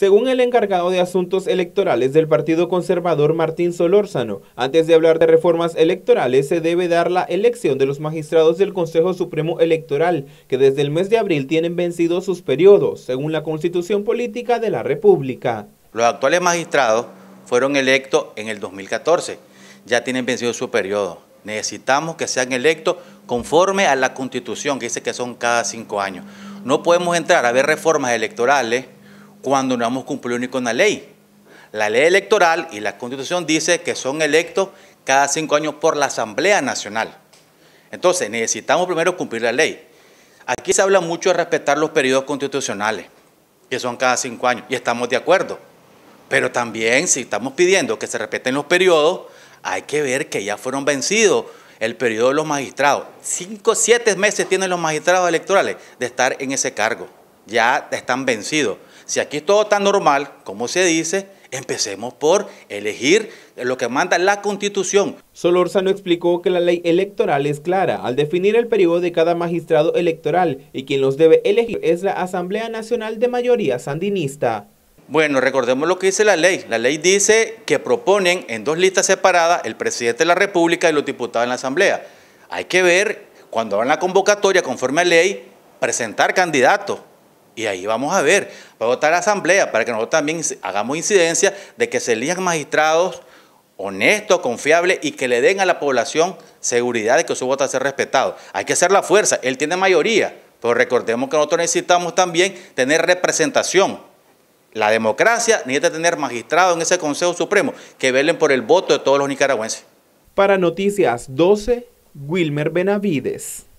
Según el encargado de asuntos electorales del Partido Conservador Martín Solórzano, antes de hablar de reformas electorales se debe dar la elección de los magistrados del Consejo Supremo Electoral, que desde el mes de abril tienen vencidos sus periodos, según la Constitución Política de la República. Los actuales magistrados fueron electos en el 2014, ya tienen vencido su periodo. Necesitamos que sean electos conforme a la Constitución, que dice que son cada cinco años. No podemos entrar a ver reformas electorales cuando no hemos cumplido ni con la ley. La ley electoral y la constitución dice que son electos cada cinco años por la Asamblea Nacional. Entonces, necesitamos primero cumplir la ley. Aquí se habla mucho de respetar los periodos constitucionales, que son cada cinco años, y estamos de acuerdo. Pero también, si estamos pidiendo que se respeten los periodos, hay que ver que ya fueron vencidos el periodo de los magistrados. Cinco, siete meses tienen los magistrados electorales de estar en ese cargo. Ya están vencidos. Si aquí todo tan normal, como se dice, empecemos por elegir lo que manda la Constitución. Solórzano explicó que la ley electoral es clara al definir el periodo de cada magistrado electoral y quien los debe elegir es la Asamblea Nacional de Mayoría Sandinista. Bueno, recordemos lo que dice la ley. La ley dice que proponen en dos listas separadas el presidente de la República y los diputados en la Asamblea. Hay que ver, cuando van la convocatoria conforme a ley, presentar candidatos y ahí vamos a ver, va a votar la Asamblea para que nosotros también hagamos incidencia de que se elijan magistrados honestos, confiables y que le den a la población seguridad de que su voto va a ser respetado. Hay que hacer la fuerza, él tiene mayoría, pero recordemos que nosotros necesitamos también tener representación. La democracia necesita tener magistrados en ese Consejo Supremo que velen por el voto de todos los nicaragüenses. Para Noticias 12, Wilmer Benavides.